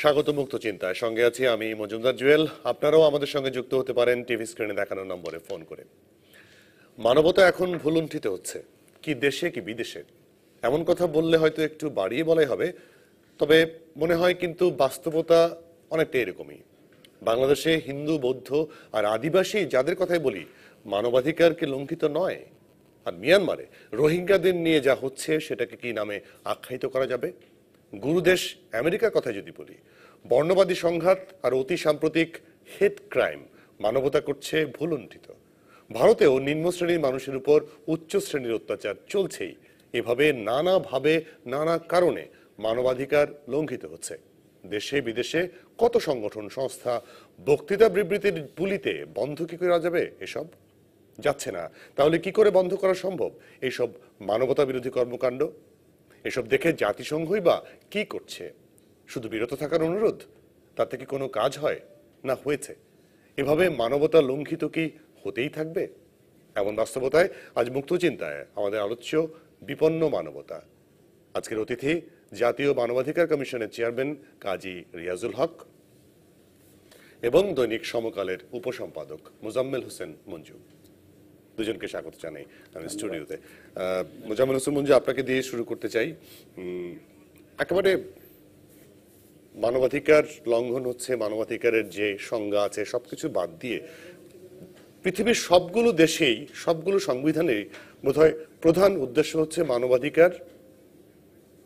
স্বাগত মুক্ত চিন্তায় সঙ্গে আছি আমি মজুমদার জুয়েল আপনারাও আমাদের সঙ্গে যুক্ত হতে পারেন টিভি স্ক্রিনে দেখানো নম্বরে ফোন করে মানবতা এখন ভুলুণ্ঠিত হচ্ছে কি দেশে কি বিদেশে এমন কথা বললে হয়তো একটু বাড়িয়ে বলাই হবে তবে মনে হয় কিন্তু বাস্তবতা অনেকটা এরকমই বাংলাদেশে হিন্দু বৌদ্ধ আর আদিবাসী যাদের কথাই বলি মানবাধিকারকে লঙ্ঘিত নয় আর মিয়ানমারে রোহিঙ্গাদের নিয়ে যা হচ্ছে সেটাকে কি নামে আখ্যায়িত করা যাবে গুরুদেশ আমেরিকার কথা যদি বলি বর্ণবাদী সংঘাত আর অতি সাম্প্রতিক হেড ক্রাইম মানবতা করছে ভুলুণ্ঠিত ভারতেও নিম্ন শ্রেণীর মানুষের উপর উচ্চ শ্রেণীর অত্যাচার চলছেই এভাবে নানাভাবে নানা কারণে মানবাধিকার লঙ্ঘিত হচ্ছে দেশে বিদেশে কত সংগঠন সংস্থা বক্তৃতা বিবৃতির বুলিতে বন্ধ কি করা যাবে এসব যাচ্ছে না তাহলে কি করে বন্ধ করা সম্ভব এইসব মানবতা বিরোধী কর্মকাণ্ড এসব দেখে জাতিসংঘই বা কি করছে শুধু বিরত থাকার অনুরোধ তাতে কি কোনো কাজ হয় না হয়েছে এভাবে মানবতা লঙ্ঘিত কি হতেই থাকবে এমন বাস্তবতায় আজ মুক্ত চিন্তায় আমাদের আলোচ্য বিপন্ন মানবতা আজকের অতিথি জাতীয় মানবাধিকার কমিশনের চেয়ারম্যান কাজী রিয়াজুল হক এবং দৈনিক সমকালের উপসম্পাদক মোজাম্মেল হোসেন মঞ্জু দুজনকে স্বাগত জানাই আমি স্টুডিওতে মোজাম্মেল হোসেন মঞ্জু আপনাকে দিয়ে শুরু করতে চাই একেবারে মানবাধিকার লঙ্ঘন হচ্ছে মানবাধিকারের যে সংজ্ঞা আছে সবকিছু বাদ দিয়ে পৃথিবীর সবগুলো দেশেই সবগুলো সংবিধানে বোধহয় প্রধান উদ্দেশ্য হচ্ছে মানবাধিকার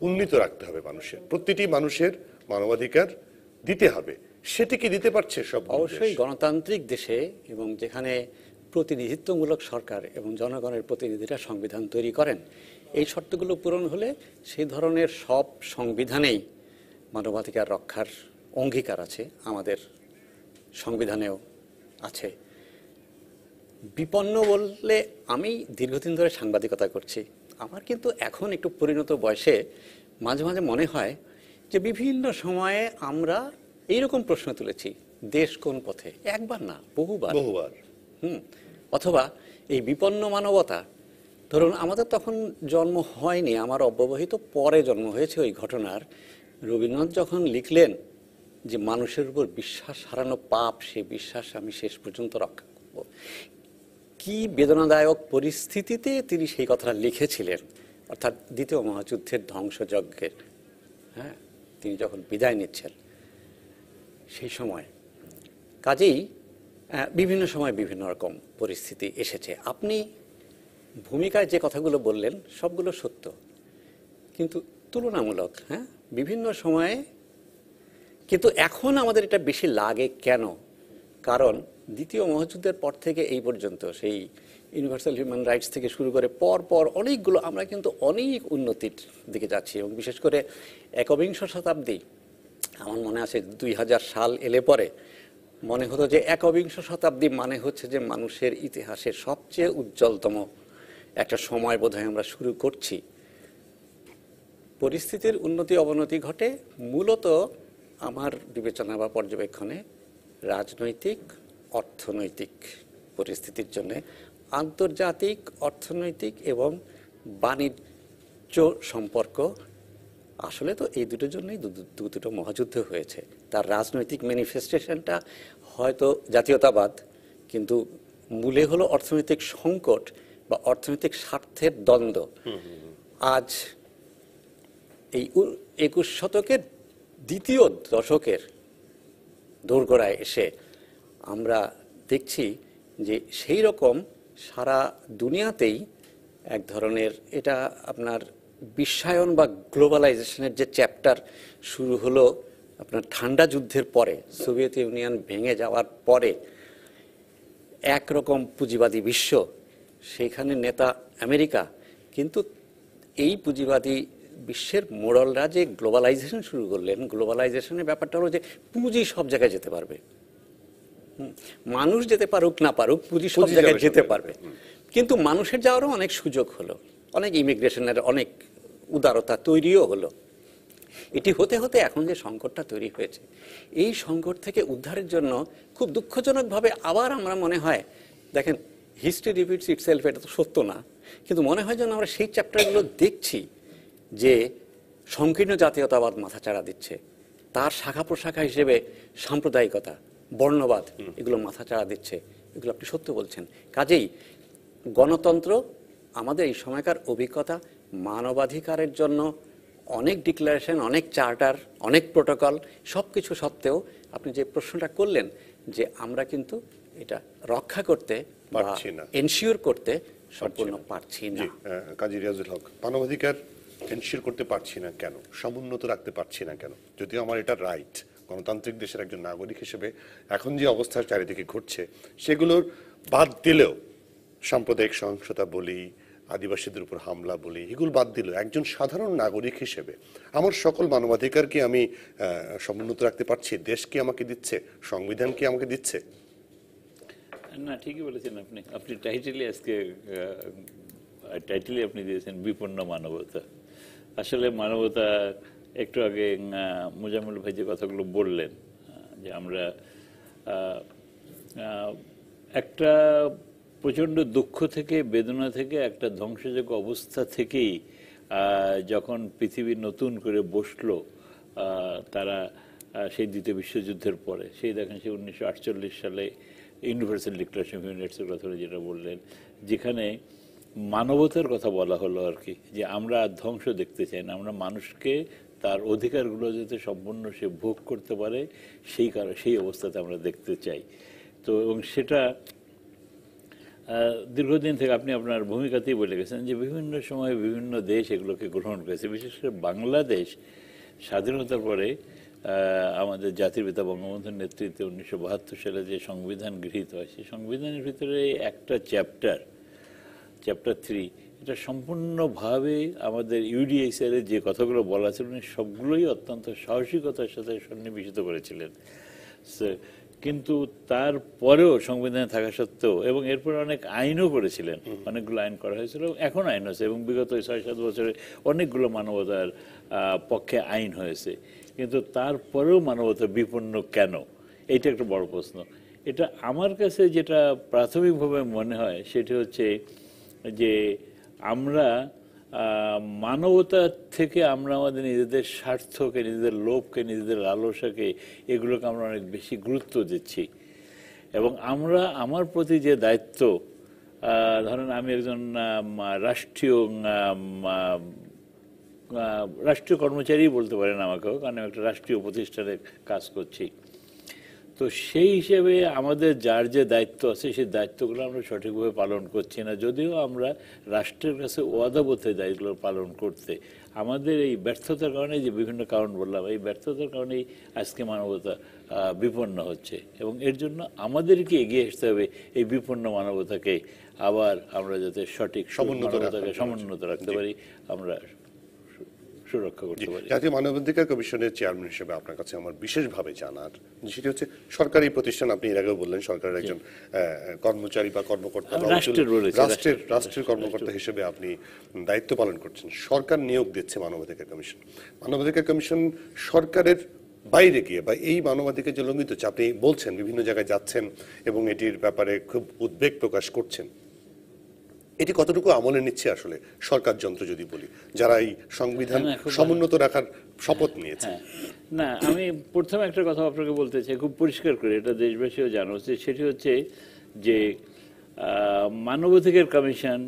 উন্নীত রাখতে হবে মানুষের প্রতিটি মানুষের মানবাধিকার দিতে হবে সেটি কি দিতে পারছে সব অবশ্যই গণতান্ত্রিক দেশে এবং যেখানে প্রতিনিধিত্বমূলক সরকার এবং জনগণের প্রতিনিধিরা সংবিধান তৈরি করেন এই শর্তগুলো পূরণ হলে সেই ধরনের সব সংবিধানেই মানবাধিকার রক্ষার অঙ্গীকার আছে আমাদের সংবিধানেও আছে বিপন্ন বললে আমি দীর্ঘদিন ধরে সাংবাদিকতা করছি আমার কিন্তু এখন একটু পরিণত বয়সে মাঝে মাঝে মনে হয় যে বিভিন্ন সময়ে আমরা এইরকম প্রশ্ন তুলেছি দেশ কোন পথে একবার না বহুবার বহুবার হুম অথবা এই বিপন্ন মানবতা ধরুন আমাদের তখন জন্ম হয়নি আমার অব্যবহিত পরে জন্ম হয়েছে ওই ঘটনার রবীন্দ্রনাথ যখন লিখলেন যে মানুষের উপর বিশ্বাস হারানো পাপ সে বিশ্বাস আমি শেষ পর্যন্ত রক্ষা করব কি বেদনাদায়ক পরিস্থিতিতে তিনি সেই কথাটা লিখেছিলেন অর্থাৎ দ্বিতীয় মহাযুদ্ধের ধ্বংসযজ্ঞের হ্যাঁ তিনি যখন বিদায় নিচ্ছেন সেই সময় কাজেই বিভিন্ন সময় বিভিন্ন রকম পরিস্থিতি এসেছে আপনি ভূমিকায় যে কথাগুলো বললেন সবগুলো সত্য কিন্তু তুলনামূলক হ্যাঁ বিভিন্ন সময়ে কিন্তু এখন আমাদের এটা বেশি লাগে কেন কারণ দ্বিতীয় মহাযুদ্ধের পর থেকে এই পর্যন্ত সেই ইউনিভার্সাল হিউম্যান রাইটস থেকে শুরু করে পর পর অনেকগুলো আমরা কিন্তু অনেক উন্নতির দিকে যাচ্ছি এবং বিশেষ করে একবিংশ শতাব্দী আমার মনে আছে দুই সাল এলে পরে মনে হতো যে একবিংশ শতাব্দী মানে হচ্ছে যে মানুষের ইতিহাসের সবচেয়ে উজ্জ্বলতম একটা সময় বোধ আমরা শুরু করছি পরিস্থিতির উন্নতি অবনতি ঘটে মূলত আমার বিবেচনা বা পর্যবেক্ষণে রাজনৈতিক অর্থনৈতিক পরিস্থিতির জন্য আন্তর্জাতিক অর্থনৈতিক এবং বাণিজ্য সম্পর্ক আসলে তো এই দুটোর জন্যই দু দুটো মহাযুদ্ধ হয়েছে তার রাজনৈতিক ম্যানিফেস্টেশনটা হয়তো জাতীয়তাবাদ কিন্তু মূলে হলো অর্থনৈতিক সংকট বা অর্থনৈতিক স্বার্থের দ্বন্দ্ব আজ এই একুশ শতকের দ্বিতীয় দশকের দোরগোড়ায় এসে আমরা দেখছি যে সেই রকম সারা দুনিয়াতেই এক ধরনের এটা আপনার বিশ্বায়ন বা গ্লোবালাইজেশনের যে চ্যাপ্টার শুরু হলো আপনার ঠান্ডা যুদ্ধের পরে সোভিয়েত ইউনিয়ন ভেঙে যাওয়ার পরে একরকম পুঁজিবাদী বিশ্ব সেখানে নেতা আমেরিকা কিন্তু এই পুঁজিবাদী বিশ্বের মোড়লরা যে গ্লোবালাইজেশন শুরু করলেন গ্লোবালাইজেশনের ব্যাপারটা হলো যে পুঁজি সব জায়গায় যেতে পারবে মানুষ যেতে পারুক না পারুক পুঁজি সব জায়গায় যেতে পারবে কিন্তু মানুষের যাওয়ারও অনেক সুযোগ হলো অনেক ইমিগ্রেশনের অনেক উদারতা তৈরিও হলো এটি হতে হতে এখন যে সংকটটা তৈরি হয়েছে এই সংকট থেকে উদ্ধারের জন্য খুব দুঃখজনকভাবে আবার আমরা মনে হয় দেখেন হিস্ট্রি রিপিটস ইট সেলফ এটা তো সত্য না কিন্তু মনে হয় যেন আমরা সেই চ্যাপ্টারগুলো দেখছি যে সংকীর্ণ জাতীয়তাবাদ মাথাচাড়া দিচ্ছে তার শাখা প্রশাখা হিসেবে সাম্প্রদায়িকতা বর্ণবাদ এগুলো মাথাচাড়া দিচ্ছে এগুলো আপনি সত্য বলছেন কাজেই গণতন্ত্র আমাদের এই সময়কার অভিজ্ঞতা মানবাধিকারের জন্য অনেক ডিক্লারেশন অনেক চার্টার অনেক প্রোটোকল সব কিছু সত্ত্বেও আপনি যে প্রশ্নটা করলেন যে আমরা কিন্তু এটা রক্ষা করতে পারছি না এনশিওর করতে সম্পূর্ণ পারছি না কাজী রিয়াজুল হক মানবাধিকার এনশিওর করতে পারছি না কেন সমুন্নত রাখতে পারছি না কেন যদিও আমার এটা রাইট গণতান্ত্রিক দেশের একজন নাগরিক হিসেবে এখন যে অবস্থা চারিদিকে ঘটছে সেগুলোর বাদ দিলেও সাম্প্রদায়িক সহিংসতা বলি আদিবাসীদের উপর হামলা বলি এগুলো বাদ দিল একজন সাধারণ নাগরিক হিসেবে আমার সকল মানবাধিকার কি আমি সমুন্নত রাখতে পারছি দেশ কি আমাকে দিচ্ছে সংবিধান কি আমাকে দিচ্ছে না ঠিকই বলেছেন আপনি আপনি টাইটেলে আজকে টাইটেলে আপনি দিয়েছেন বিপন্ন মানবতা আসলে মানবতা একটু আগে মুজামুল ভাই যে কথাগুলো বললেন যে আমরা একটা প্রচণ্ড দুঃখ থেকে বেদনা থেকে একটা ধ্বংসযোগ্য অবস্থা থেকেই যখন পৃথিবী নতুন করে বসল তারা সেই দ্বিতীয় বিশ্বযুদ্ধের পরে সেই দেখেন সেই উনিশশো সালে ইউনিভার্সাল ডিক্লারেশন অফ ইউনিটসের কথা যেটা বললেন যেখানে মানবতার কথা বলা হলো আর কি যে আমরা ধ্বংস দেখতে চাই না আমরা মানুষকে তার অধিকারগুলো যাতে সম্পূর্ণ সে ভোগ করতে পারে সেই কারণে সেই অবস্থাতে আমরা দেখতে চাই তো এবং সেটা দীর্ঘদিন থেকে আপনি আপনার ভূমিকাতেই বলে গেছেন যে বিভিন্ন সময়ে বিভিন্ন দেশ এগুলোকে গ্রহণ করেছে বিশেষ করে বাংলাদেশ স্বাধীনতার পরে আমাদের জাতির পিতা বঙ্গবন্ধুর নেতৃত্বে উনিশশো বাহাত্তর সালে যে সংবিধান গৃহীত হয় সেই সংবিধানের ভিতরে একটা চ্যাপ্টার চ্যাপ্টার থ্রি এটা সম্পূর্ণভাবে আমাদের এর যে কথাগুলো বলা ছিল উনি সবগুলোই অত্যন্ত সাহসিকতার সাথে সন্নিবেশিত করেছিলেন কিন্তু তারপরেও সংবিধানে থাকা সত্ত্বেও এবং এরপরে অনেক আইনও করেছিলেন অনেকগুলো আইন করা হয়েছিল এখন আইন হয়েছে এবং বিগত ছয় সাত বছরে অনেকগুলো মানবতার পক্ষে আইন হয়েছে কিন্তু তারপরেও মানবতা বিপন্ন কেন এটা একটা বড় প্রশ্ন এটা আমার কাছে যেটা প্রাথমিকভাবে মনে হয় সেটি হচ্ছে যে আমরা মানবতা থেকে আমরা আমাদের নিজেদের স্বার্থকে নিজেদের লোভকে নিজেদের লালসাকে এগুলোকে আমরা অনেক বেশি গুরুত্ব দিচ্ছি এবং আমরা আমার প্রতি যে দায়িত্ব ধরেন আমি একজন রাষ্ট্রীয় রাষ্ট্রীয় কর্মচারী বলতে পারেন আমাকেও কারণ আমি একটা রাষ্ট্রীয় প্রতিষ্ঠানে কাজ করছি তো সেই হিসেবে আমাদের যার যে দায়িত্ব আছে সেই দায়িত্বগুলো আমরা সঠিকভাবে পালন করছি না যদিও আমরা রাষ্ট্রের কাছে ওয়াদাবোধে দায়িত্বগুলো পালন করতে আমাদের এই ব্যর্থতার কারণে যে বিভিন্ন কারণ বললাম এই ব্যর্থতার কারণেই আজকে মানবতা বিপন্ন হচ্ছে এবং এর জন্য আমাদেরকে এগিয়ে আসতে হবে এই বিপন্ন মানবতাকে আবার আমরা যাতে সঠিক সমুন্নত সমুন্নত রাখতে পারি আমরা একটু রক্ষা করতে পারি জাতীয় মানবাধিকার কমিশনের চেয়ারম্যান হিসেবে আপনার কাছে আমার বিশেষভাবে জানার সেটি হচ্ছে সরকারি প্রতিষ্ঠান আপনি এর আগেও বললেন সরকারের একজন কর্মচারী বা কর্মকর্তা রাষ্ট্রের রাষ্ট্রের কর্মকর্তা হিসেবে আপনি দায়িত্ব পালন করছেন সরকার নিয়োগ দিচ্ছে মানবাধিকার কমিশন মানবাধিকার কমিশন সরকারের বাইরে গিয়ে বা এই মানবাধিকার যে লঙ্ঘিত হচ্ছে আপনি বলছেন বিভিন্ন জায়গায় যাচ্ছেন এবং এটির ব্যাপারে খুব উদ্বেগ প্রকাশ করছেন এটি কতটুকু আমলে নিচ্ছে আসলে সরকার যন্ত্র যদি বলি যারা এই সংবিধান সমুন্নত রাখার শপথ নিয়েছে হ্যাঁ। না আমি প্রথমে একটা কথা আপনাকে বলতে চাই খুব পরিষ্কার করে এটা দেশবাসীও জানো যে সেটি হচ্ছে যে মানবাধিকার কমিশন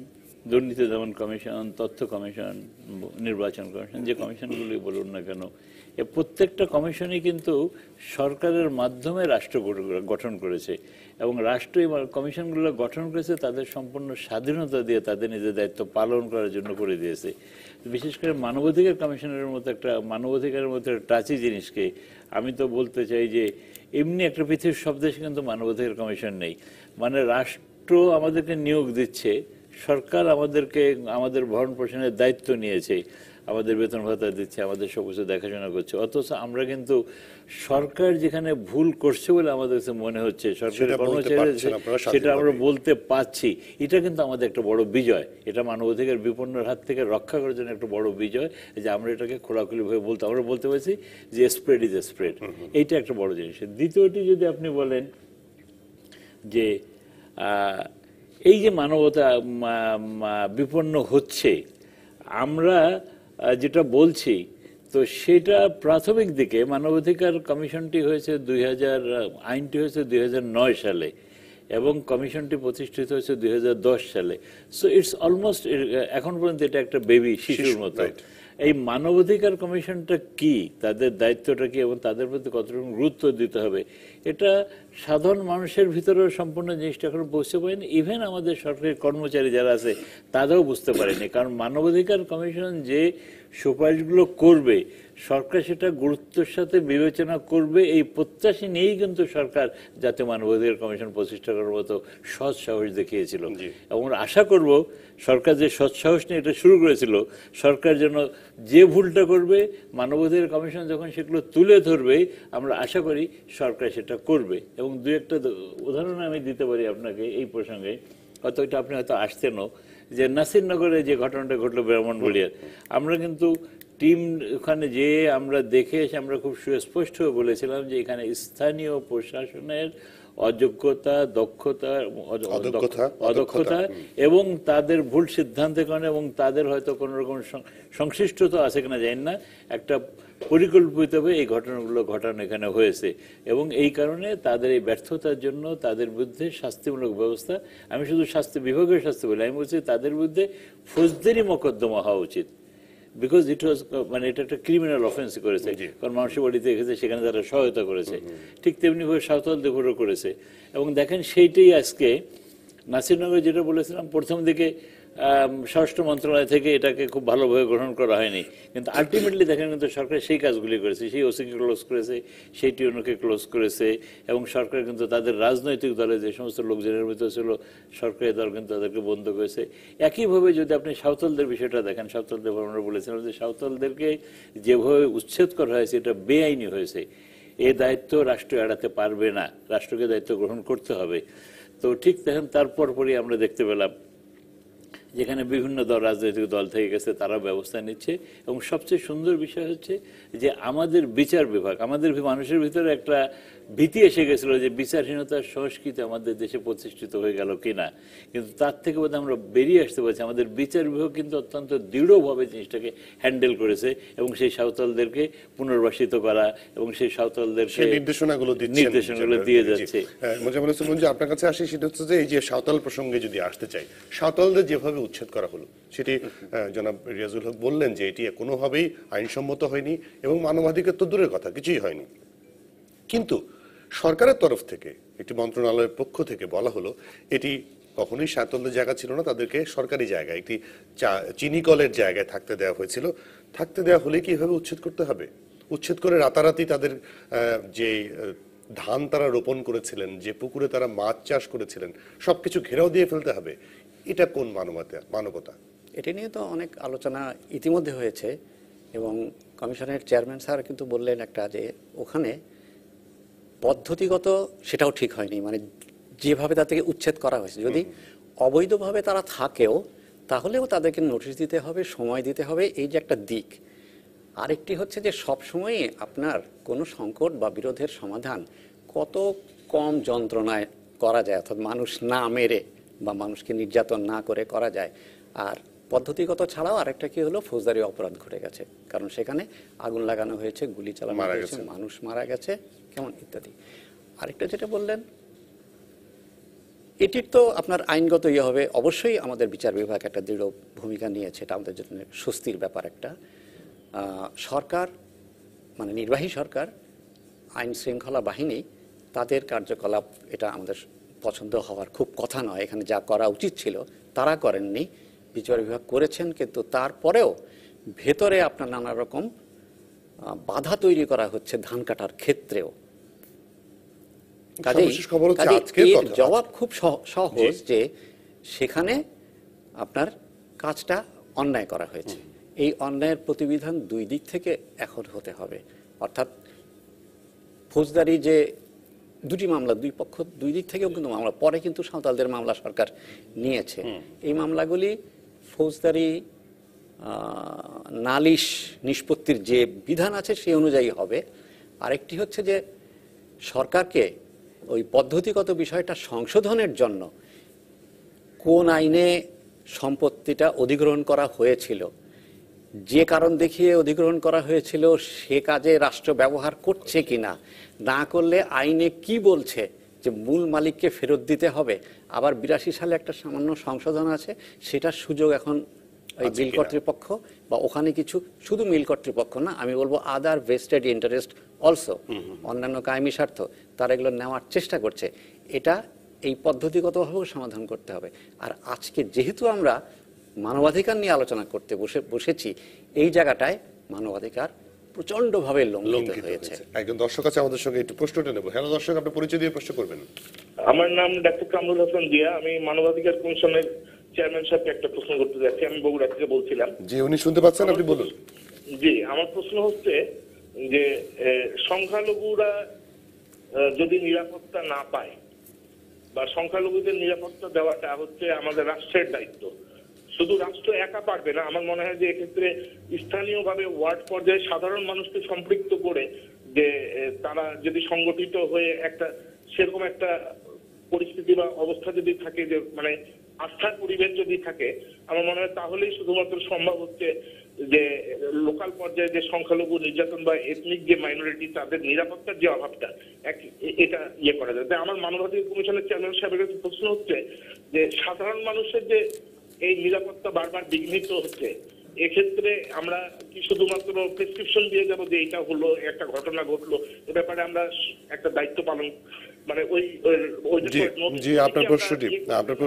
দুর্নীতি দমন কমিশন তথ্য কমিশন নির্বাচন কমিশন যে কমিশনগুলি বলুন না কেন এ প্রত্যেকটা কমিশনই কিন্তু সরকারের মাধ্যমে রাষ্ট্র গঠন করেছে এবং রাষ্ট্র কমিশনগুলো গঠন করেছে তাদের সম্পূর্ণ স্বাধীনতা দিয়ে তাদের নিজের দায়িত্ব পালন করার জন্য করে দিয়েছে বিশেষ করে মানবাধিকার কমিশনের মতো একটা মানবাধিকারের মতো একটা টাচি জিনিসকে আমি তো বলতে চাই যে এমনি একটা পৃথিবীর সব দেশে কিন্তু মানবাধিকার কমিশন নেই মানে রাষ্ট্র আমাদেরকে নিয়োগ দিচ্ছে সরকার আমাদেরকে আমাদের ভরণ পোষণের দায়িত্ব নিয়েছে আমাদের বেতন ভাতা দিচ্ছে আমাদের সব কিছু দেখাশোনা করছে অথচ আমরা কিন্তু সরকার যেখানে ভুল করছে বলে আমাদের কাছে মনে হচ্ছে সরকারের কর্মচারী সেটা আমরা বলতে পাচ্ছি এটা কিন্তু আমাদের একটা বড় বিজয় এটা মানবাধিকার বিপন্নের হাত থেকে রক্ষা করার জন্য একটা বড় বিজয় যে আমরা এটাকে খোলাখুলি ভাবে বলতে আমরা বলতে পারছি যে স্প্রেড ইজ স্প্রেড এইটা একটা বড় জিনিস দ্বিতীয়টি যদি আপনি বলেন যে এই যে মানবতা বিপন্ন হচ্ছে আমরা যেটা বলছি তো সেটা প্রাথমিক দিকে মানবাধিকার কমিশনটি হয়েছে দুই আইনটি হয়েছে দুই সালে এবং কমিশনটি প্রতিষ্ঠিত হয়েছে দুই সালে সো ইটস অলমোস্ট এখন পর্যন্ত এটা একটা বেবি শিশুর মতো এই মানবাধিকার কমিশনটা কি তাদের দায়িত্বটা কি এবং তাদের প্রতি কতটুকু গুরুত্ব দিতে হবে এটা সাধারণ মানুষের ভিতরেও সম্পূর্ণ জিনিসটা এখন বুঝতে পারেনি ইভেন আমাদের সরকারি কর্মচারী যারা আছে তারাও বুঝতে পারেনি কারণ মানবাধিকার কমিশন যে সুপারিশগুলো করবে সরকার সেটা গুরুত্বের সাথে বিবেচনা করবে এই প্রত্যাশী নিয়েই কিন্তু সরকার জাতীয় মানবাধিকার কমিশন প্রতিষ্ঠা করার মতো সৎ সাহস দেখিয়েছিল এবং আশা করব সরকার যে সৎ সাহস নিয়ে এটা শুরু করেছিল সরকার যেন যে ভুলটা করবে মানবাধিকার কমিশন যখন সেগুলো তুলে ধরবে আমরা আশা করি সরকার সেটা করবে এবং দু একটা উদাহরণ আমি দিতে পারি আপনাকে এই প্রসঙ্গে হয়তো এটা আপনি হয়তো আসতেনও যে নাসিরনগরে যে ঘটনাটা ঘটলো ব্রাহ্মণবাড়িয়ার আমরা কিন্তু টিম ওখানে যে আমরা দেখে এসে আমরা খুব সুস্পষ্ট বলেছিলাম যে এখানে স্থানীয় প্রশাসনের অযোগ্যতা দক্ষতা অদক্ষতা এবং তাদের ভুল সিদ্ধান্তের কারণে এবং তাদের হয়তো কোন রকম সংশ্লিষ্টতা আছে কিনা জানি না একটা পরিকল্পিতভাবে এই ঘটনাগুলো ঘটানো এখানে হয়েছে এবং এই কারণে তাদের এই ব্যর্থতার জন্য তাদের বিরুদ্ধে শাস্তিমূলক ব্যবস্থা আমি শুধু স্বাস্থ্য বিভাগের শাস্তি বলি আমি বলছি তাদের বিরুদ্ধে ফৌজদারি মকদ্দমা হওয়া উচিত বিকজ ইট ওয়াজ মানে এটা একটা ক্রিমিনাল অফেন্স করেছে কারণ মানুষের বাড়িতে দেখেছে সেখানে তারা সহায়তা করেছে ঠিক তেমনিভাবে সাঁওতাল ঘোরও করেছে এবং দেখেন সেইটাই আজকে নাসিরনগরে যেটা বলেছিলাম প্রথম দিকে স্বরাষ্ট্র মন্ত্রণালয় থেকে এটাকে খুব ভালোভাবে গ্রহণ করা হয়নি কিন্তু আলটিমেটলি দেখেন কিন্তু সরকার সেই কাজগুলি করেছে সেই ওসিকে ক্লোজ করেছে সেই টিউনকে ক্লোজ করেছে এবং সরকার কিন্তু তাদের রাজনৈতিক দলে যে সমস্ত লোকজনের মধ্যে ছিল সরকারি দল কিন্তু তাদেরকে বন্ধ করেছে একইভাবে যদি আপনি সাঁওতালদের বিষয়টা দেখেন সাঁওতালদের আমরা বলেছিলাম যে সাঁওতালদেরকে যেভাবে উচ্ছেদ করা হয়েছে এটা বেআইনি হয়েছে এ দায়িত্ব রাষ্ট্র এড়াতে পারবে না রাষ্ট্রকে দায়িত্ব গ্রহণ করতে হবে তো ঠিক তখন তারপর পরই আমরা দেখতে পেলাম যেখানে বিভিন্ন দল রাজনৈতিক দল থেকে গেছে তারা ব্যবস্থা নিচ্ছে এবং সবচেয়ে সুন্দর বিষয় হচ্ছে যে আমাদের বিচার বিভাগ আমাদের মানুষের ভিতরে একটা ভীতি এসে গেছিল যে বিচারহীনতার সংস্কৃতি আমাদের দেশে প্রতিষ্ঠিত হয়ে গেল কিনা কিন্তু তার থেকে বোধহয় আমরা বেরিয়ে আসতে পারছি আমাদের বিচার বিভাগ কিন্তু অত্যন্ত দৃঢ়ভাবে জিনিসটাকে হ্যান্ডেল করেছে এবং সেই সাঁওতালদেরকে পুনর্বাসিত করা এবং সেই সাঁওতালদের নির্দেশনাগুলো নির্দেশনাগুলো দিয়ে যাচ্ছে হ্যাঁ, আপনার কাছে আসি সেটা হচ্ছে যে এই যে সাঁওতাল প্রসঙ্গে যদি আসতে চাই সাঁওতালদের যেভাবে উচ্ছেদ করা হলো সেটি জনাব রিয়াজুল হক বললেন যে এটি কোনোভাবেই আইনসম্মত হয়নি এবং মানবাধিকার তো দূরের কথা কিছুই হয়নি কিন্তু সরকারের তরফ থেকে একটি মন্ত্রণালয়ের পক্ষ থেকে বলা হলো এটি কখনোই সাঁতলদের জায়গা ছিল না তাদেরকে সরকারি জায়গায় একটি চিনি কলের জায়গায় থাকতে দেওয়া হয়েছিল থাকতে দেওয়া হলে কিভাবে উচ্ছেদ করতে হবে উচ্ছেদ করে রাতারাতি তাদের যে ধান তারা রোপণ করেছিলেন যে পুকুরে তারা মাছ চাষ করেছিলেন সব কিছু ঘেরাও দিয়ে ফেলতে হবে এটা কোন মানবতা মানবতা এটা নিয়ে তো অনেক আলোচনা ইতিমধ্যে হয়েছে এবং কমিশনের চেয়ারম্যান স্যার কিন্তু বললেন একটা যে ওখানে পদ্ধতিগত সেটাও ঠিক হয়নি মানে যেভাবে তাদেরকে উচ্ছেদ করা হয়েছে যদি অবৈধভাবে তারা থাকেও তাহলেও তাদেরকে নোটিশ দিতে হবে সময় দিতে হবে এই যে একটা দিক আরেকটি হচ্ছে যে সবসময় আপনার কোনো সংকট বা বিরোধের সমাধান কত কম যন্ত্রণায় করা যায় অর্থাৎ মানুষ না মেরে বা মানুষকে নির্যাতন না করে করা যায় আর পদ্ধতিগত ছাড়াও আরেকটা কি হলো ফৌজদারি অপরাধ ঘটে গেছে কারণ সেখানে আগুন লাগানো হয়েছে গুলি চালানো হয়েছে মানুষ মারা গেছে কেমন ইত্যাদি আরেকটা যেটা বললেন এটির তো আপনার আইনগত ইয়ে হবে অবশ্যই আমাদের বিচার বিভাগ একটা দৃঢ় ভূমিকা নিয়েছে এটা আমাদের জন্য স্বস্তির ব্যাপার একটা সরকার মানে নির্বাহী সরকার আইন শৃঙ্খলা বাহিনী তাদের কার্যকলাপ এটা আমাদের পছন্দ হওয়ার খুব কথা নয় এখানে যা করা উচিত ছিল তারা করেননি বিচার বিভাগ করেছেন কিন্তু তারপরেও ভেতরে আপনার নানা রকম বাধা তৈরি করা হচ্ছে ধান কাটার ক্ষেত্রেও জবাব খুব সহজ যে সেখানে আপনার কাজটা অন্যায় করা হয়েছে এই অন্যায়ের প্রতিবিধান দুই দিক থেকে এখন হতে হবে অর্থাৎ ফৌজদারি যে দুটি মামলা দুই পক্ষ দুই দিক থেকেও কিন্তু মামলা পরে কিন্তু সাঁওতালদের মামলা সরকার নিয়েছে এই মামলাগুলি ফৌজদারি নালিশ নিষ্পত্তির যে বিধান আছে সেই অনুযায়ী হবে আরেকটি হচ্ছে যে সরকারকে ওই পদ্ধতিগত বিষয়টা সংশোধনের জন্য কোন আইনে সম্পত্তিটা অধিগ্রহণ করা হয়েছিল যে কারণ দেখিয়ে অধিগ্রহণ করা হয়েছিল সে কাজে রাষ্ট্র ব্যবহার করছে কিনা না করলে আইনে কি বলছে যে মূল মালিককে ফেরত দিতে হবে আবার বিরাশি সালে একটা সামান্য সংশোধন আছে সেটার সুযোগ এখন ওই মিল কর্তৃপক্ষ বা ওখানে কিছু শুধু মিল কর্তৃপক্ষ না আমি বলবো আদার ভেস্টেড ইন্টারেস্ট অলসো অন্যান্য কায়েমি স্বার্থ তারা এগুলো নেওয়ার চেষ্টা করছে এটা এই পদ্ধতিগতভাবেও সমাধান করতে হবে আর আজকে যেহেতু আমরা মানবাধিকার নিয়ে আলোচনা করতে বসে বসেছি এই জায়গাটায় মানবাধিকার প্রচন্ডভাবে লঙ্ঘিত হয়েছে একজন দর্শক আছে আমাদের সঙ্গে একটু প্রশ্নটা হ্যালো দর্শক আপনি পরিচয় দিয়ে প্রশ্ন করবেন আমার নাম ডাক্তার কামরুল হাসান জিয়া আমি মানবাধিকার কমিশনের চেয়ারম্যান সাহেবকে একটা প্রশ্ন করতে চাচ্ছি আমি বগুড়া থেকে বলছিলাম জি উনি শুনতে পাচ্ছেন আপনি বলুন জি আমার প্রশ্ন হচ্ছে যে সংখ্যালঘুরা যদি নিরাপত্তা না পায় বা সংখ্যালঘুদের নিরাপত্তা দেওয়াটা হচ্ছে আমাদের রাষ্ট্রের দায়িত্ব শুধু রাষ্ট্র একা পারবে না আমার মনে হয় যে এক্ষেত্রে স্থানীয়ভাবে ওয়ার্ড পর্যায়ে সাধারণ মানুষকে সম্পৃক্ত করে যে তারা যদি সংগঠিত হয়ে একটা সেরকম একটা পরিস্থিতি বা অবস্থা যদি থাকে যে মানে আস্থার পরিবেশ যদি থাকে আমার মনে হয় তাহলেই শুধুমাত্র সম্ভব হচ্ছে যে লোকাল পর্যায়ে যে সংখ্যালঘু নির্যাতন বা এথনিক যে মাইনরিটি তাদের নিরাপত্তার যে অভাবটা এক এটা ইয়ে করা যায় আমার মানবাধিকার কমিশনের চেয়ারম্যান সাহেবের কাছে প্রশ্ন হচ্ছে যে সাধারণ মানুষের যে এই নিরাপত্তা বারবার বিঘ্নিত হচ্ছে এক্ষেত্রে আমরা কি শুধুমাত্র প্রেসক্রিপশন দিয়ে যাবো যে এটা হলো একটা ঘটনা ঘটলো এ ব্যাপারে আমরা একটা দায়িত্ব পালন আমরা একটা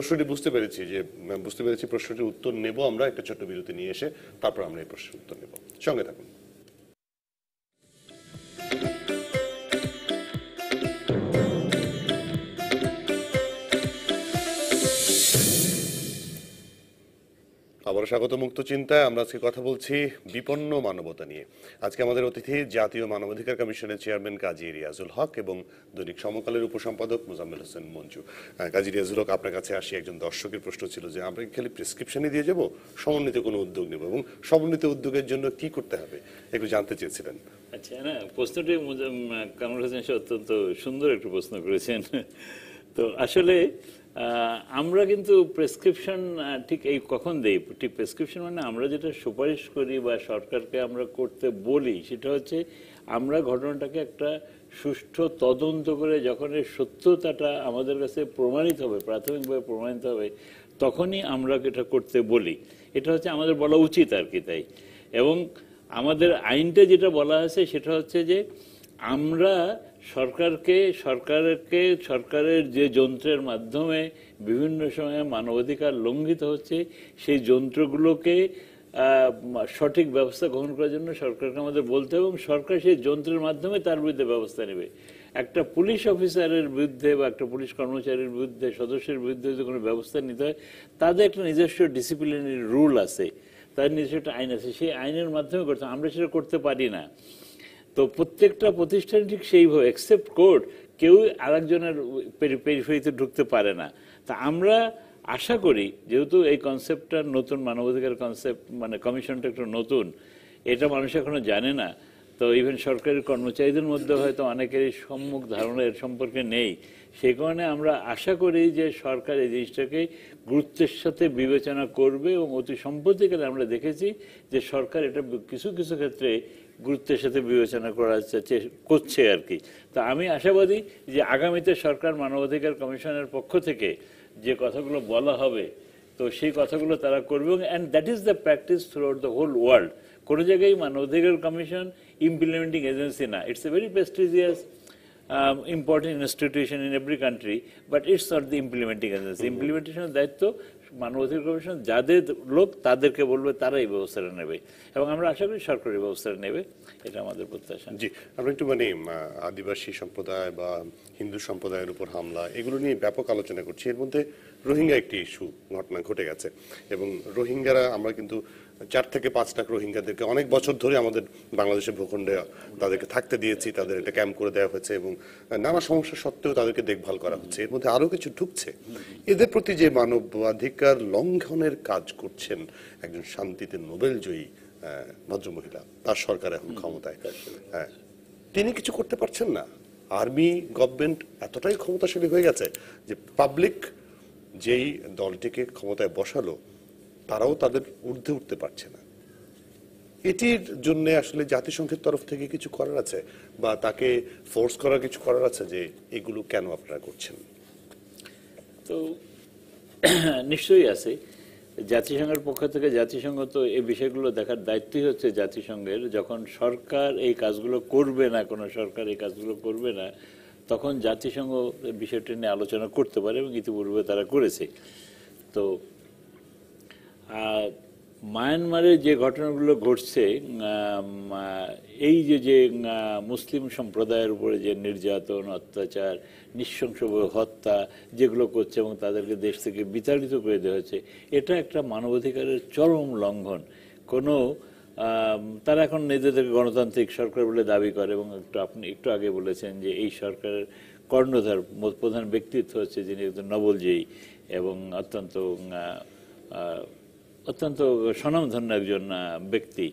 ছোট্ট বিরতি নিয়ে এসে তারপর আমরা এই প্রশ্নের উত্তর নেব সঙ্গে থাকুন আবার স্বাগত মুক্ত চিন্তায় আমরা আজকে কথা বলছি বিপন্ন মানবতা নিয়ে আজকে আমাদের অতিথি জাতীয় মানবাধিকার কমিশনের চেয়ারম্যান কাজী রিয়াজুল হক এবং দৈনিক সমকালের উপসম্পাদক মোজাম্মেল হোসেন মঞ্জু কাজী রিয়াজুল হক আপনার কাছে আসি একজন দর্শকের প্রশ্ন ছিল যে আমরা খালি প্রেসক্রিপশনই দিয়ে যাব সমন্বিত কোনো উদ্যোগ নেব এবং সমন্বিত উদ্যোগের জন্য কি করতে হবে একটু জানতে চেয়েছিলেন আচ্ছা না প্রশ্নটি কামরুল হোসেন অত্যন্ত সুন্দর একটু প্রশ্ন করেছেন তো আসলে আমরা কিন্তু প্রেসক্রিপশন ঠিক এই কখন দেই ঠিক প্রেসক্রিপশন মানে আমরা যেটা সুপারিশ করি বা সরকারকে আমরা করতে বলি সেটা হচ্ছে আমরা ঘটনাটাকে একটা সুষ্ঠু তদন্ত করে যখন এর সত্যতাটা আমাদের কাছে প্রমাণিত হবে প্রাথমিকভাবে প্রমাণিত হবে তখনই আমরা এটা করতে বলি এটা হচ্ছে আমাদের বলা উচিত আর কি তাই এবং আমাদের আইনটা যেটা বলা আছে সেটা হচ্ছে যে আমরা সরকারকে সরকারকে সরকারের যে যন্ত্রের মাধ্যমে বিভিন্ন সময়ে মানবাধিকার লঙ্ঘিত হচ্ছে সেই যন্ত্রগুলোকে সঠিক ব্যবস্থা গ্রহণ করার জন্য সরকারকে আমাদের বলতে হবে এবং সরকার সেই যন্ত্রের মাধ্যমে তার বিরুদ্ধে ব্যবস্থা নেবে একটা পুলিশ অফিসারের বিরুদ্ধে বা একটা পুলিশ কর্মচারীর বিরুদ্ধে সদস্যের বিরুদ্ধে যদি কোনো ব্যবস্থা নিতে হয় তাদের একটা নিজস্ব ডিসিপ্লিনারি রুল আছে তার নিজস্ব একটা আইন আছে সেই আইনের মাধ্যমে করতে আমরা সেটা করতে পারি না তো প্রত্যেকটা প্রতিষ্ঠান ঠিক সেইভাবে অ্যাকসেপ্ট কোর্ট কেউ আরেকজনের পেরিফেরিতে ঢুকতে পারে না তা আমরা আশা করি যেহেতু এই কনসেপ্টটা নতুন মানবাধিকার কনসেপ্ট মানে কমিশনটা একটু নতুন এটা মানুষ এখনো জানে না তো ইভেন সরকারি কর্মচারীদের মধ্যে হয়তো অনেকেরই সম্মুখ ধারণা এর সম্পর্কে নেই সে কারণে আমরা আশা করি যে সরকার এই জিনিসটাকে গুরুত্বের সাথে বিবেচনা করবে এবং অতি সম্প্রতিকালে আমরা দেখেছি যে সরকার এটা কিছু কিছু ক্ষেত্রে গুরুত্বের সাথে বিবেচনা করা করছে আর কি তা আমি আশাবাদী যে আগামীতে সরকার মানবাধিকার কমিশনের পক্ষ থেকে যে কথাগুলো বলা হবে তো সেই কথাগুলো তারা করবে এবং and that is the practice throughout the whole world কোনো জায়গায় মানবাধিকার কমিশন ইমপ্লিমেন্টিং এজেন্সি না it's a very prestigious important institution in every country but it's not not implementing agency ইমপ্লিমেন্টেশনের দায়িত্ব মানবাধিকার কমিশন যাদের লোক তাদেরকে বলবে তারা এই ব্যবস্থাটা নেবে এবং আমরা আশা করি সরকারি ব্যবস্থাটা নেবে এটা আমাদের প্রত্যাশা জি আমরা একটু মানে আদিবাসী সম্প্রদায় বা হিন্দু সম্প্রদায়ের উপর হামলা এগুলো নিয়ে ব্যাপক আলোচনা করছি এর মধ্যে রোহিঙ্গা একটি ইস্যু ঘটনা ঘটে গেছে এবং রোহিঙ্গারা আমরা কিন্তু চার থেকে পাঁচ লাখ রোহিঙ্গাদেরকে অনেক বছর ধরে আমাদের বাংলাদেশের ভূখণ্ডে তাদেরকে থাকতে দিয়েছি তাদের একটা ক্যাম্প করে দেওয়া হয়েছে এবং নানা সমস্যা সত্ত্বেও তাদেরকে দেখভাল করা হচ্ছে এর মধ্যে আরও কিছু ঢুকছে এদের প্রতি যে মানবাধিকার লঙ্ঘনের কাজ করছেন একজন শান্তিতে নোবেল জয়ী ভদ্রমহিলা তার সরকার এখন ক্ষমতায় হ্যাঁ তিনি কিছু করতে পারছেন না আর্মি গভর্নমেন্ট এতটাই ক্ষমতাশালী হয়ে গেছে যে পাবলিক যেই দলটিকে ক্ষমতায় বসালো তারাও তাদের ঊর্ধ্বে উঠতে পারছে না এটির জন্য আসলে জাতিসংঘের তরফ থেকে কিছু করার আছে বা তাকে ফোর্স করার কিছু করার আছে যে এগুলো কেন আপনারা করছেন তো নিশ্চয়ই আছে জাতিসংঘের পক্ষ থেকে জাতিসংঘ তো এই বিষয়গুলো দেখার দায়িত্বই হচ্ছে জাতিসংঘের যখন সরকার এই কাজগুলো করবে না কোনো সরকার এই কাজগুলো করবে না তখন জাতিসংঘ বিষয়টি নিয়ে আলোচনা করতে পারে এবং ইতিপূর্বে তারা করেছে তো মায়ানমারে যে ঘটনাগুলো ঘটছে এই যে যে মুসলিম সম্প্রদায়ের উপরে যে নির্যাতন অত্যাচার নৃশংস হত্যা যেগুলো করছে এবং তাদেরকে দেশ থেকে বিতাড়িত করে দেওয়া হচ্ছে এটা একটা মানবাধিকারের চরম লঙ্ঘন কোনো তারা এখন নিজেদেরকে গণতান্ত্রিক সরকার বলে দাবি করে এবং একটু আপনি একটু আগে বলেছেন যে এই সরকারের কর্ণধার প্রধান ব্যক্তিত্ব হচ্ছে যিনি একজন নবলজয়ী এবং অত্যন্ত অত্যন্ত স্বনামধন্য একজন ব্যক্তি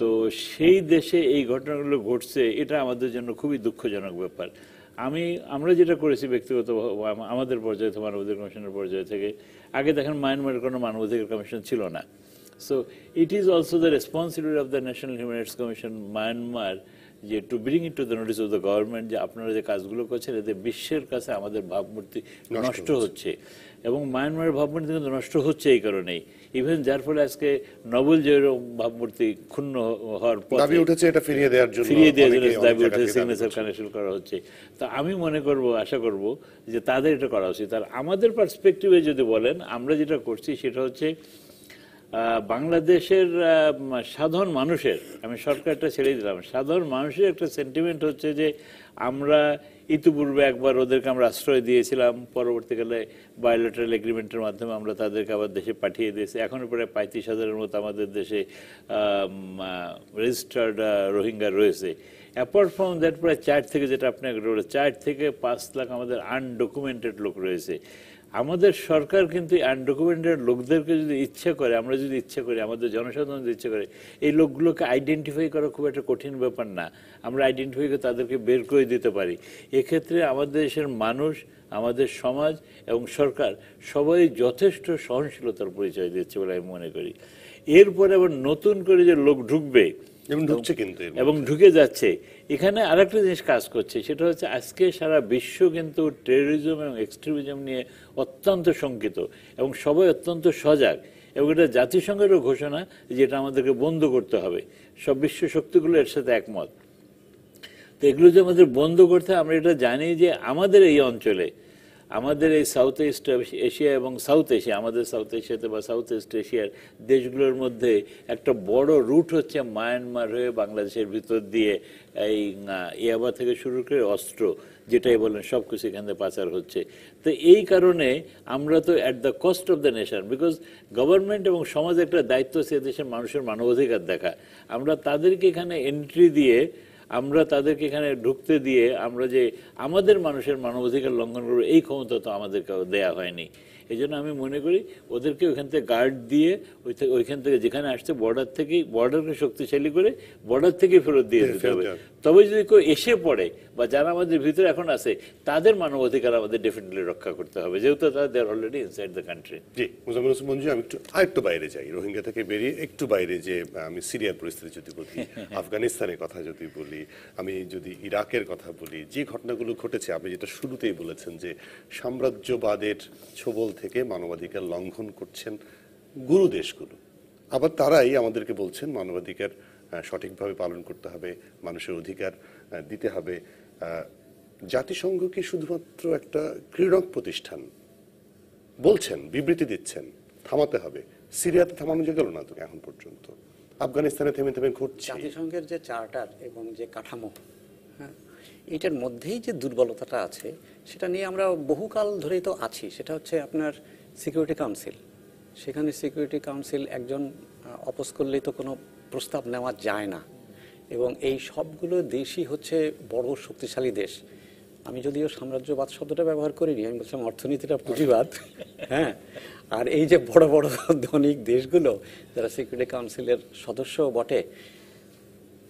তো সেই দেশে এই ঘটনাগুলো ঘটছে এটা আমাদের জন্য খুবই দুঃখজনক ব্যাপার আমি আমরা যেটা করেছি ব্যক্তিগত আমাদের পর্যায়ে মানবাধিকার কমিশনের পর্যায়ে থেকে আগে দেখেন মায়ানমারের কোনো মানবাধিকার কমিশন ছিল না so it is also the responsibility of the national human rights commission Myanmar যে to bring it to the notice of the government যে আপনারা যে কাজগুলো করছেন এতে বিশ্বের কাছে আমাদের ভাবমূর্তি নষ্ট হচ্ছে এবং মায়ানমারের ভাবমূর্তি কিন্তু নষ্ট হচ্ছে এই কারণেই ইভেন যার ফলে আজকে নোবেল জয়ের ভাবমূর্তি ক্ষুণ্ণ হওয়ার পর দাবি উঠেছে এটা ফিরিয়ে দেওয়ার জন্য ফিরিয়ে দেওয়ার জন্য দাবি উঠেছে সিগনেচার কানেকশন করা হচ্ছে তো আমি মনে করব আশা করব যে তাদের এটা করা উচিত আর আমাদের পার্সপেক্টিভে যদি বলেন আমরা যেটা করছি সেটা হচ্ছে বাংলাদেশের সাধারণ মানুষের আমি সরকারটা ছেড়ে দিলাম সাধারণ মানুষের একটা সেন্টিমেন্ট হচ্ছে যে আমরা ইতিপূর্বে একবার ওদেরকে আমরা আশ্রয় দিয়েছিলাম পরবর্তীকালে বায়োলেটারাল এগ্রিমেন্টের মাধ্যমে আমরা তাদেরকে আবার দেশে পাঠিয়ে দিয়েছি এখনও প্রায় পঁয়ত্রিশ হাজারের মতো আমাদের দেশে রেজিস্টার্ড রোহিঙ্গা রয়েছে অ্যাপার্ট ফ্রম দ্যাট প্রায় চার থেকে যেটা আপনি চার থেকে পাঁচ লাখ আমাদের আনডকুমেন্টেড লোক রয়েছে আমাদের সরকার কিন্তু আনডকুমেন্টেড লোকদেরকে যদি ইচ্ছে করে আমরা যদি ইচ্ছে করি আমাদের জনসাধারণ যদি ইচ্ছে করে এই লোকগুলোকে আইডেন্টিফাই করা খুব একটা কঠিন ব্যাপার না আমরা আইডেন্টিফাই করে তাদেরকে বের করে দিতে পারি এক্ষেত্রে আমাদের দেশের মানুষ আমাদের সমাজ এবং সরকার সবাই যথেষ্ট সহনশীলতার পরিচয় দিচ্ছে বলে আমি মনে করি এরপরে আবার নতুন করে যে লোক ঢুকবে এবং এবং ঢুকে যাচ্ছে এখানে আরেকটা জিনিস কাজ করছে সেটা হচ্ছে আজকে সারা বিশ্ব কিন্তু টেরোরিজম এবং এক্সট্রিমিজম নিয়ে অত্যন্ত শঙ্কিত এবং সবাই অত্যন্ত সজাগ এবং এটা জাতিসংঘেরও ঘোষণা যেটা আমাদেরকে বন্ধ করতে হবে সব বিশ্ব শক্তিগুলো এর সাথে একমত তো এগুলো যে আমাদের বন্ধ করতে আমরা এটা জানি যে আমাদের এই অঞ্চলে আমাদের এই সাউথ ইস্ট এশিয়া এবং সাউথ এশিয়া আমাদের সাউথ এশিয়াতে বা সাউথ ইস্ট এশিয়ার দেশগুলোর মধ্যে একটা বড় রুট হচ্ছে মায়ানমার হয়ে বাংলাদেশের ভিতর দিয়ে এই ইয়াবা থেকে শুরু করে অস্ত্র যেটাই বলেন সব কিছু এখান থেকে পাচার হচ্ছে তো এই কারণে আমরা তো at the cost of the nation because government এবং সমাজ একটা দায়িত্ব সে দেশের মানুষের মানবাধিকার দেখা আমরা তাদেরকে এখানে এন্ট্রি দিয়ে আমরা তাদেরকে এখানে ঢুকতে দিয়ে আমরা যে আমাদের মানুষের মানবাধিকার লঙ্ঘন করবো এই ক্ষমতা তো আমাদেরকে দেয়া হয়নি এই জন্য আমি মনে করি ওদেরকে ওইখান থেকে গার্ড দিয়ে ওই থেকে ওইখান থেকে যেখানে আসছে বর্ডার থেকেই বর্ডারকে শক্তিশালী করে বর্ডার থেকে ফেরত দিয়ে দিতে হবে তবে যদি কেউ এসে পড়ে বা যারা আমাদের ভিতরে এখন আছে তাদের মানবাধিকার আমাদের ডেফিনেটলি রক্ষা করতে হবে যেহেতু তারা there already inside the country জি মুজাম্মর হোসেন মঞ্জু আমি একটু আরেকটু বাইরে যাই রোহিঙ্গা থেকে বেরিয়ে একটু বাইরে যে আমি সিরিয়ার পরিস্থিতি যদি বলি আফগানিস্তানের কথা যদি বলি আমি যদি ইরাকের কথা বলি যে ঘটনাগুলো ঘটেছে আপনি যেটা শুরুতেই বলেছেন যে সাম্রাজ্যবাদের ছোবল থেকে মানবাধিকার লঙ্ঘন করছেন গুরু দেশগুলো আবার তারাই আমাদেরকে বলছেন মানবাধিকার সঠিকভাবে পালন করতে হবে মানুষের অধিকার দিতে হবে জাতিসংঘ কি শুধুমাত্র একটা ক্রীড়ক প্রতিষ্ঠান বলছেন বিবৃতি দিচ্ছেন থামাতে হবে সিরিয়াতে থামানো গেল না তো এখন পর্যন্ত আফগানিস্তানে থেমে থেমে ঘটছে জাতিসংঘের যে চার্টার এবং যে কাঠামো হ্যাঁ এটার মধ্যেই যে দুর্বলতাটা আছে সেটা নিয়ে আমরা বহুকাল ধরেই তো আছি সেটা হচ্ছে আপনার সিকিউরিটি কাউন্সিল সেখানে সিকিউরিটি কাউন্সিল একজন অপোজ করলেই তো কোনো প্রস্তাব নেওয়া যায় না এবং এই সবগুলো দেশই হচ্ছে বড় শক্তিশালী দেশ আমি যদিও সাম্রাজ্যবাদ শব্দটা ব্যবহার করিনি আমি বলছিলাম অর্থনীতিটা পুঁজিবাদ হ্যাঁ আর এই যে বড় বড় ধনিক দেশগুলো যারা সিকিউরিটি কাউন্সিলের সদস্য বটে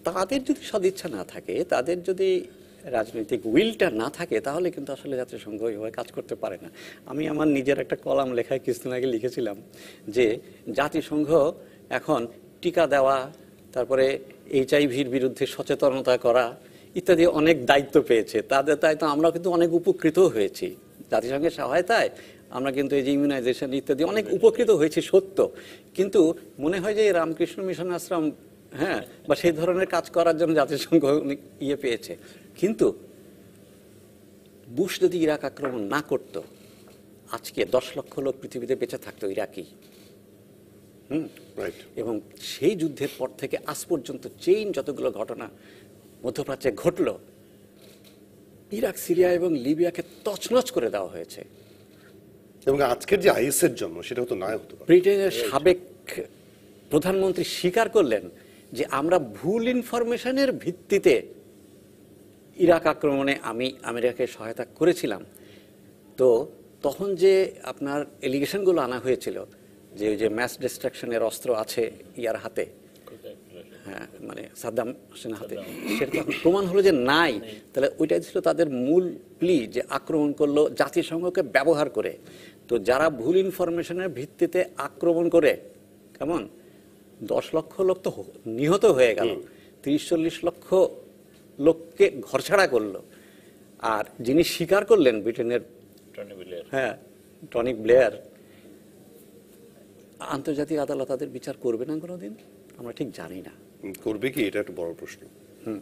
তাদের যদি সদিচ্ছা না থাকে তাদের যদি রাজনৈতিক উইলটা না থাকে তাহলে কিন্তু আসলে জাতিসংঘ ওইভাবে কাজ করতে পারে না আমি আমার নিজের একটা কলাম লেখায় কিছুদিন আগে লিখেছিলাম যে জাতিসংঘ এখন টিকা দেওয়া তারপরে এইচআইভির বিরুদ্ধে সচেতনতা করা ইত্যাদি অনেক দায়িত্ব পেয়েছে তাদের তাই তো আমরা কিন্তু অনেক উপকৃত হয়েছি জাতিসংঘের সহায়তায় আমরা কিন্তু এই যে ইমিউনাইজেশন ইত্যাদি অনেক উপকৃত হয়েছি সত্য কিন্তু মনে হয় যে রামকৃষ্ণ মিশন আশ্রম হ্যাঁ বা সেই ধরনের কাজ করার জন্য জাতিসংঘ ইয়ে পেয়েছে কিন্তু বুশ যদি ইরাক আক্রমণ না করত আজকে দশ লক্ষ লোক পৃথিবীতে বেঁচে থাকতো ইরাকি এবং সেই যুদ্ধের পর থেকে আজ পর্যন্ত চেইন যতগুলো ঘটনা মধ্যপ্রাচ্যে ঘটল ইরাক সিরিয়া এবং লিবিয়াকে তছনছ করে দেওয়া হয়েছে এবং আজকের যে আইএসের জন্য সেটা তো নয় হতো ব্রিটেনের সাবেক প্রধানমন্ত্রী স্বীকার করলেন যে আমরা ভুল ইনফরমেশনের ভিত্তিতে ইরাক আক্রমণে আমি আমেরিকাকে সহায়তা করেছিলাম তো তখন যে আপনার এলিগেশনগুলো আনা হয়েছিল যে ওই যে ম্যাস ডিস্ট্রাকশনের অস্ত্র আছে ইয়ার হাতে হ্যাঁ মানে সাদ্দাম হোসেনের হাতে সেটা প্রমাণ হলো যে নাই তাহলে ওইটাই ছিল তাদের মূল প্লি যে আক্রমণ করলো জাতিসংঘকে ব্যবহার করে তো যারা ভুল ইনফরমেশনের ভিত্তিতে আক্রমণ করে কেমন দশ লক্ষ লোক তো নিহত হয়ে গেল তিরিশ চল্লিশ লক্ষ লোককে ঘরছাড়া করলো আর যিনি স্বীকার করলেন ব্রিটেনের হ্যাঁ টনিক ব্লেয়ার আন্তর্জাতিক আদালত তাদের বিচার করবে না কোনোদিন আমরা ঠিক জানি না করবে কি এটা একটা বড় প্রশ্ন হুম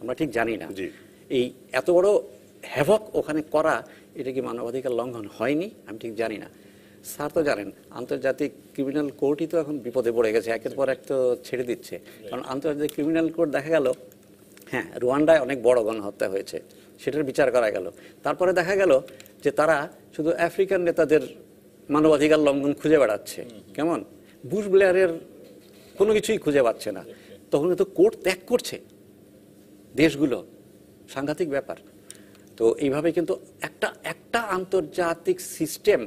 আমরা ঠিক জানি না এই এত বড় হ্যাভক ওখানে করা এটা কি মানবাধিকার লঙ্ঘন হয়নি আমি ঠিক জানি না স্যার তো জানেন আন্তর্জাতিক ক্রিমিনাল কোর্টই তো এখন বিপদে পড়ে গেছে একের পর এক তো ছেড়ে দিচ্ছে কারণ আন্তর্জাতিক ক্রিমিনাল কোর্ট দেখা গেল হ্যাঁ রুয়ান্ডায় অনেক বড় গণহত্যা হয়েছে সেটার বিচার করা গেল তারপরে দেখা গেল যে তারা শুধু আফ্রিকান নেতাদের মানবাধিকার লঙ্ঘন খুঁজে বেড়াচ্ছে কেমন বুশ ব্লেয়ারের কোনো কিছুই খুঁজে পাচ্ছে না তখন তো কোর্ট ত্যাগ করছে দেশগুলো সাংঘাতিক ব্যাপার তো এইভাবে কিন্তু একটা একটা আন্তর্জাতিক সিস্টেম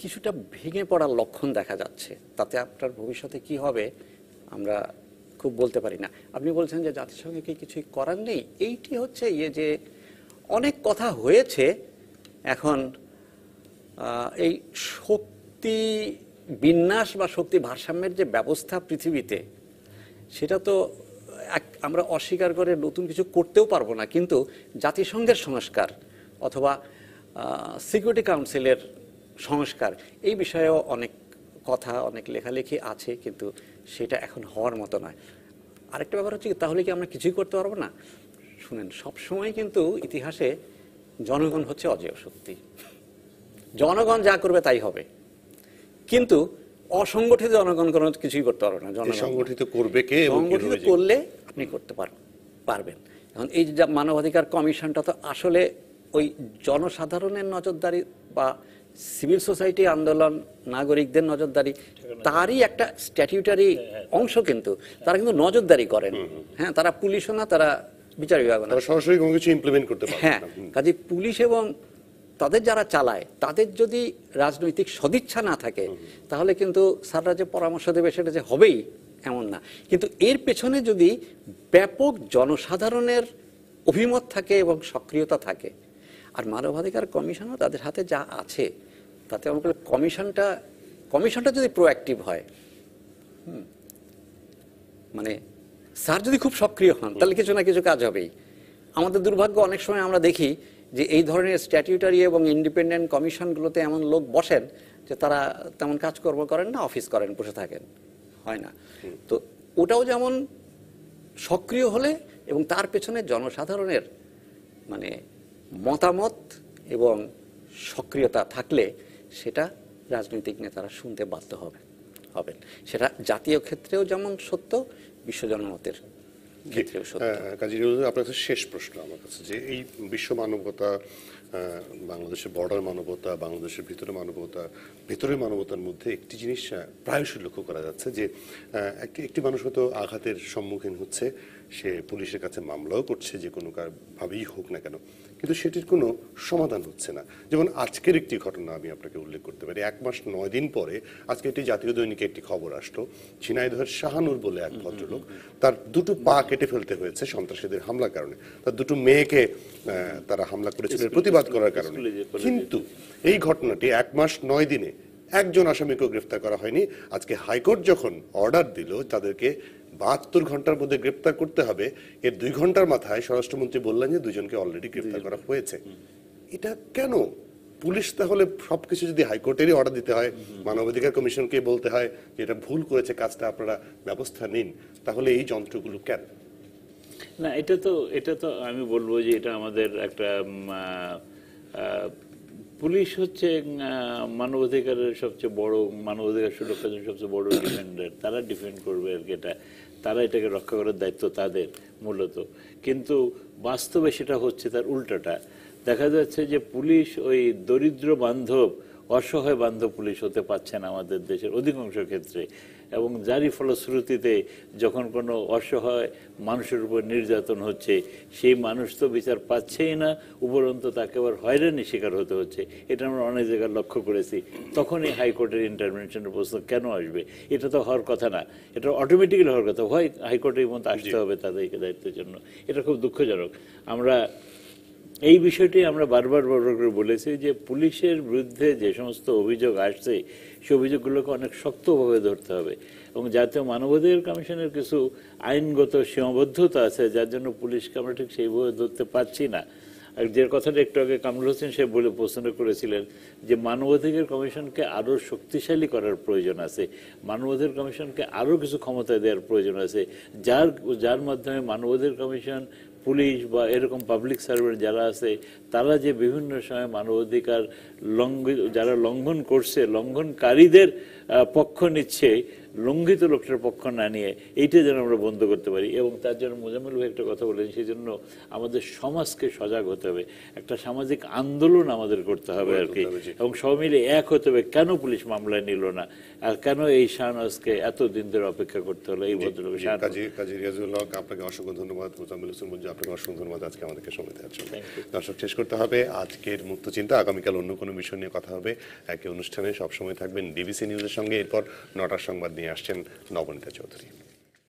কিছুটা ভেঙে পড়ার লক্ষণ দেখা যাচ্ছে তাতে আপনার ভবিষ্যতে কি হবে আমরা খুব বলতে পারি না আপনি বলছেন যে জাতিসংঘে কি কিছুই করার নেই এইটি হচ্ছে ইয়ে যে অনেক কথা হয়েছে এখন এই শক্তি বিন্যাস বা শক্তি ভারসাম্যের যে ব্যবস্থা পৃথিবীতে সেটা তো এক আমরা অস্বীকার করে নতুন কিছু করতেও পারবো না কিন্তু জাতিসংঘের সংস্কার অথবা সিকিউরিটি কাউন্সিলের সংস্কার এই বিষয়েও অনেক কথা অনেক লেখালেখি আছে কিন্তু সেটা এখন হওয়ার মতো নয় আরেকটা ব্যাপার হচ্ছে তাহলে কি আমরা কিছুই করতে পারবো না শুনেন সবসময় কিন্তু ইতিহাসে জনগণ হচ্ছে অজেয় শক্তি জনগণ যা করবে তাই হবে কিন্তু অসংগঠিত জনগণ কোনো কিছুই করতে পারবে না সংগঠিত করবে কে সংগঠিত করলে আপনি করতে পারবেন এখন এই যে মানবাধিকার কমিশনটা তো আসলে ওই জনসাধারণের নজরদারি বা সিভিল সোসাইটি আন্দোলন নাগরিকদের নজরদারি তারই একটা স্ট্যাটিউটারি অংশ কিন্তু তারা কিন্তু নজরদারি করেন হ্যাঁ তারা পুলিশও না তারা বিচার বিভাগ না সরাসরি কোনো কিছু ইমপ্লিমেন্ট করতে পারে হ্যাঁ কাজে পুলিশ এবং তাদের যারা চালায় তাদের যদি রাজনৈতিক সদিচ্ছা না থাকে তাহলে কিন্তু স্যাররা যে পরামর্শ দেবে সেটা যে হবেই এমন না কিন্তু এর পেছনে যদি ব্যাপক জনসাধারণের অভিমত থাকে এবং সক্রিয়তা থাকে আর মানবাধিকার কমিশনও তাদের হাতে যা আছে তাতে আমার কমিশনটা কমিশনটা যদি প্রোঅ্যাক্টিভ হয় মানে স্যার যদি খুব সক্রিয় হন তাহলে কিছু না কিছু কাজ হবেই আমাদের দুর্ভাগ্য অনেক সময় আমরা দেখি যে এই ধরনের স্ট্যাটিউটারি এবং ইন্ডিপেন্ডেন্ট কমিশনগুলোতে এমন লোক বসেন যে তারা তেমন কাজকর্ম করেন না অফিস করেন বসে থাকেন হয় না তো ওটাও যেমন সক্রিয় হলে এবং তার পেছনে জনসাধারণের মানে মতামত এবং সক্রিয়তা থাকলে সেটা রাজনৈতিক নেতারা শুনতে বাধ্য হবে হবেন সেটা জাতীয় ক্ষেত্রেও যেমন সত্য বিশ্ব জনমতের ক্ষেত্রেও সত্য হ্যাঁ, হ্যাঁ, কাজী আপনার শেষ প্রশ্ন আমার কাছে যে এই বিশ্ব মানবতা বাংলাদেশের বর্ডার মানবতা বাংলাদেশের ভিতরে মানবতা ভিতরের মানবতার মধ্যে একটি জিনিস প্রায়শই লক্ষ্য করা যাচ্ছে যে একটি একটি মানুষ হয়তো আঘাতের সম্মুখীন হচ্ছে সে পুলিশের কাছে মামলাও করছে যে কোনো ভাবেই হোক না কেন কিন্তু সেটির কোনো সমাধান হচ্ছে না যেমন আজকের একটি ঘটনা আমি আপনাকে উল্লেখ করতে পারি এক মাস নয় দিন পরে আজকে একটি জাতীয় দৈনিকে একটি খবর আসলো ঝিনাইদহের শাহানুর বলে এক ভদ্রলোক তার দুটো পা কেটে ফেলতে হয়েছে সন্ত্রাসীদের হামলার কারণে তার দুটো মেয়েকে তারা হামলা করেছিল প্রতিবাদ অপরাধ করার কারণে কিন্তু এই ঘটনাটি এক মাস নয় দিনে একজন আসামিকেও গ্রেফতার করা হয়নি আজকে হাইকোর্ট যখন অর্ডার দিল তাদেরকে বাহাত্তর ঘন্টার মধ্যে গ্রেপ্তার করতে হবে এর দুই ঘন্টার মাথায় স্বরাষ্ট্রমন্ত্রী বললেন যে দুজনকে অলরেডি গ্রেপ্তার করা হয়েছে এটা কেন পুলিশ তাহলে সবকিছু যদি হাইকোর্টেরই অর্ডার দিতে হয় মানবাধিকার কমিশনকে বলতে হয় যে এটা ভুল করেছে কাজটা আপনারা ব্যবস্থা নিন তাহলে এই যন্ত্রগুলো কেন না এটা তো এটা তো আমি বলবো যে এটা আমাদের একটা পুলিশ হচ্ছে মানবাধিকারের সবচেয়ে বড় মানবাধিকার সুরক্ষার জন্য সবচেয়ে বড় ডিফেন্ডার তারা ডিফেন্ড করবে আর কি এটা তারা এটাকে রক্ষা করার দায়িত্ব তাদের মূলত কিন্তু বাস্তবে সেটা হচ্ছে তার উল্টাটা দেখা যাচ্ছে যে পুলিশ ওই দরিদ্র বান্ধব অসহায় বান্ধব পুলিশ হতে পারছেন আমাদের দেশের অধিকাংশ ক্ষেত্রে এবং যারই ফলশ্রুতিতে যখন কোনো অসহায় মানুষের উপর নির্যাতন হচ্ছে সেই মানুষ তো বিচার পাচ্ছেই না উপরন্ত তাকে আবার হয়রানি শিকার হতে হচ্ছে এটা আমরা অনেক জায়গায় লক্ষ্য করেছি তখনই হাইকোর্টের ইন্টারভেনশনের প্রশ্ন কেন আসবে এটা তো হওয়ার কথা না এটা অটোমেটিক্যালি হওয়ার কথা হয় হাইকোর্টের মধ্যে আসতে হবে তাদেরকে দায়িত্বের জন্য এটা খুব দুঃখজনক আমরা এই বিষয়টি আমরা বারবার বড় করে বলেছি যে পুলিশের বিরুদ্ধে যে সমস্ত অভিযোগ আসছে সে অভিযোগগুলোকে অনেক শক্তভাবে ধরতে হবে এবং জাতীয় মানবাধিকার কমিশনের কিছু আইনগত সীমাবদ্ধতা আছে যার জন্য পুলিশকে আমরা ঠিক সেইভাবে ধরতে পারছি না আর যে কথাটা একটু আগে কামরুল হোসেন সাহেব বলে প্রশ্ন করেছিলেন যে মানবাধিকার কমিশনকে আরও শক্তিশালী করার প্রয়োজন আছে মানবাধিকার কমিশনকে আরও কিছু ক্ষমতা দেওয়ার প্রয়োজন আছে যার যার মাধ্যমে মানবাধিকার কমিশন পুলিশ বা এরকম পাবলিক সার্ভেন্ট যারা আছে তারা যে বিভিন্ন সময় মানবাধিকার লঙ্ঘ যারা লঙ্ঘন করছে লঙ্ঘনকারীদের পক্ষ নিচ্ছে লঙ্ঘিত লোকটার পক্ষ না নিয়ে এইটা যেন আমরা বন্ধ করতে পারি এবং তার জন্য মোজাম্মেল ভাই একটা কথা বলেন সেই জন্য আমাদের সমাজকে সজাগ হতে হবে একটা সামাজিক আন্দোলন আমাদের করতে হবে আর কি এবং সব মিলে এক হতে হবে কেন পুলিশ মামলা নিল না আর কেন এই শাহনাজকে এতদিন ধরে অপেক্ষা করতে হলো এই ভদ্রলোক কাজী রিয়াজুল হক আপনাকে অসংখ্য ধন্যবাদ মোজাম্মেল হোসেন মঞ্জু আপনাকে অসংখ্য ধন্যবাদ আজকে আমাদেরকে সময় দেওয়ার জন্য দর্শক শেষ করতে হবে আজকের মুক্ত চিন্তা আগামীকাল অন্য কোনো বিষয় নিয়ে কথা হবে একই অনুষ্ঠানে সবসময় থাকবেন ডিবিসি নিউজের সঙ্গে এরপর নটার সংবাদ নিয়ে নিয়ে আসছেন নবনীতা চৌধুরী